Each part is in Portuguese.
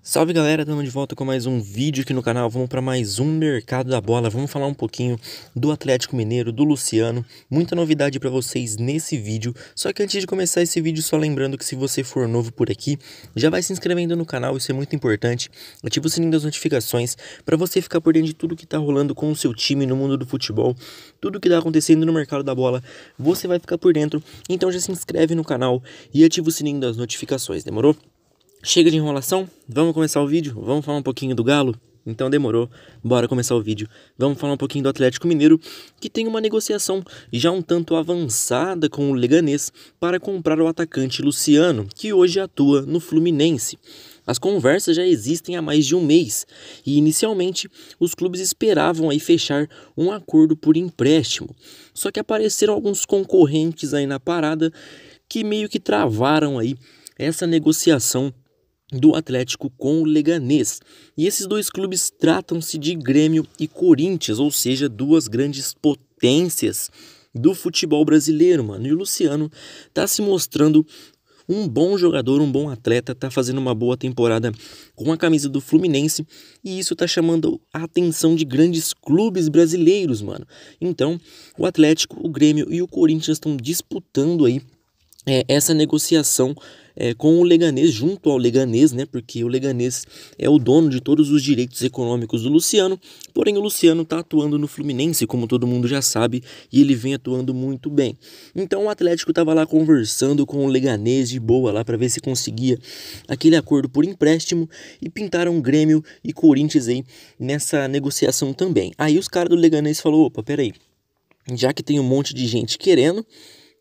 Salve galera, estamos de volta com mais um vídeo aqui no canal. Vamos para mais um mercado da bola. Vamos falar um pouquinho do Atlético Mineiro, do Luciano. Muita novidade para vocês nesse vídeo. Só que antes de começar esse vídeo, só lembrando que se você for novo por aqui, já vai se inscrevendo no canal, isso é muito importante. Ativa o sininho das notificações para você ficar por dentro de tudo que está rolando com o seu time no mundo do futebol, tudo que está acontecendo no mercado da bola. Você vai ficar por dentro. Então já se inscreve no canal e ativa o sininho das notificações, demorou? Chega de enrolação, vamos começar o vídeo, vamos falar um pouquinho do Galo? Então demorou, bora começar o vídeo. Vamos falar um pouquinho do Atlético Mineiro, que tem uma negociação já um tanto avançada com o Leganês para comprar o atacante Luciano, que hoje atua no Fluminense. As conversas já existem há mais de um mês e inicialmente os clubes esperavam aí fechar um acordo por empréstimo. Só que apareceram alguns concorrentes aí na parada que meio que travaram aí essa negociação do Atlético com o Leganês. E esses dois clubes tratam-se de Grêmio e Corinthians, ou seja, duas grandes potências do futebol brasileiro, mano. E o Luciano tá se mostrando um bom jogador, um bom atleta, tá fazendo uma boa temporada com a camisa do Fluminense e isso tá chamando a atenção de grandes clubes brasileiros, mano. Então, o Atlético, o Grêmio e o Corinthians estão disputando aí é, essa negociação é, com o Leganês, junto ao Leganês, né? Porque o Leganês é o dono de todos os direitos econômicos do Luciano, porém o Luciano está atuando no Fluminense, como todo mundo já sabe, e ele vem atuando muito bem. Então o Atlético estava lá conversando com o Leganês de boa lá para ver se conseguia aquele acordo por empréstimo e pintaram Grêmio e Corinthians aí nessa negociação também. Aí os caras do Leganês falou, opa, peraí, já que tem um monte de gente querendo,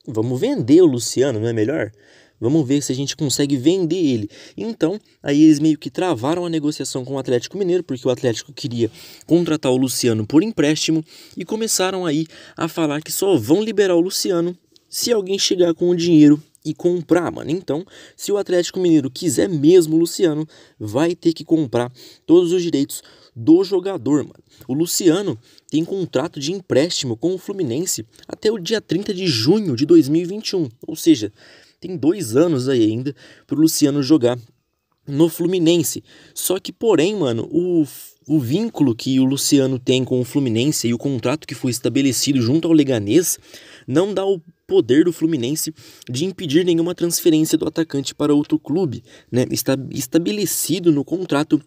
vamos vender o Luciano, não é melhor? Vamos ver se a gente consegue vender ele. Então, aí eles meio que travaram a negociação com o Atlético Mineiro, porque o Atlético queria contratar o Luciano por empréstimo e começaram aí a falar que só vão liberar o Luciano se alguém chegar com o dinheiro e comprar, mano. Então, se o Atlético Mineiro quiser mesmo o Luciano, vai ter que comprar todos os direitos do jogador, mano. O Luciano tem contrato de empréstimo com o Fluminense até o dia 30 de junho de 2021, ou seja, tem dois anos aí ainda pro Luciano jogar no Fluminense. Só que, porém, mano, o, o vínculo que o Luciano tem com o Fluminense e o contrato que foi estabelecido junto ao Leganês não dá o poder do Fluminense de impedir nenhuma transferência do atacante para outro clube, né? Está estabelecido no contrato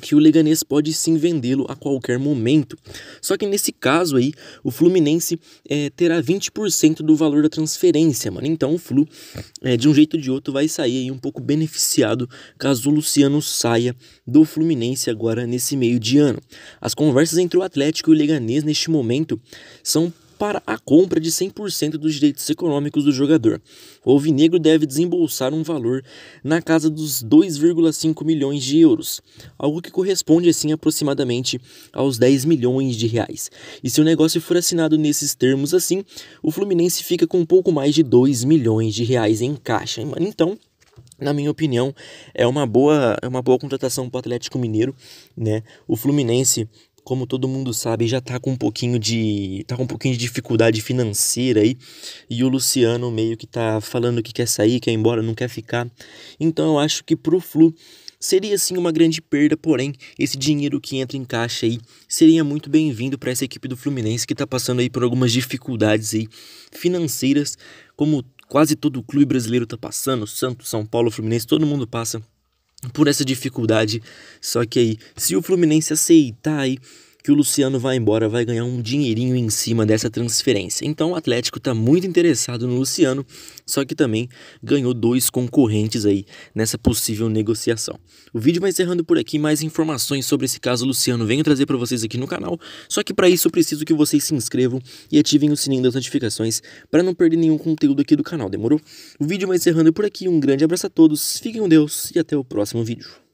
que o Leganês pode sim vendê-lo a qualquer momento. Só que nesse caso aí, o Fluminense é, terá 20% do valor da transferência, mano. Então o Flu, é, de um jeito ou de outro, vai sair aí um pouco beneficiado caso o Luciano saia do Fluminense agora nesse meio de ano. As conversas entre o Atlético e o Leganês neste momento são para a compra de 100% dos direitos econômicos do jogador. O Alvinegro deve desembolsar um valor na casa dos 2,5 milhões de euros, algo que corresponde assim aproximadamente aos 10 milhões de reais. E se o negócio for assinado nesses termos assim, o Fluminense fica com um pouco mais de 2 milhões de reais em caixa. Então, na minha opinião, é uma boa, é uma boa contratação para o Atlético Mineiro, né? O Fluminense como todo mundo sabe, já tá com um pouquinho de tá com um pouquinho de dificuldade financeira aí, e o Luciano meio que tá falando que quer sair, quer ir embora, não quer ficar. Então eu acho que pro Flu Seria sim uma grande perda, porém, esse dinheiro que entra em caixa aí seria muito bem-vindo para essa equipe do Fluminense que está passando aí por algumas dificuldades aí financeiras, como quase todo o clube brasileiro está passando, Santos, São Paulo, Fluminense, todo mundo passa por essa dificuldade. Só que aí, se o Fluminense aceitar aí que o Luciano vai embora, vai ganhar um dinheirinho em cima dessa transferência. Então o Atlético está muito interessado no Luciano, só que também ganhou dois concorrentes aí nessa possível negociação. O vídeo vai encerrando por aqui, mais informações sobre esse caso Luciano venho trazer para vocês aqui no canal, só que para isso eu preciso que vocês se inscrevam e ativem o sininho das notificações para não perder nenhum conteúdo aqui do canal, demorou? O vídeo vai encerrando por aqui, um grande abraço a todos, fiquem com Deus e até o próximo vídeo.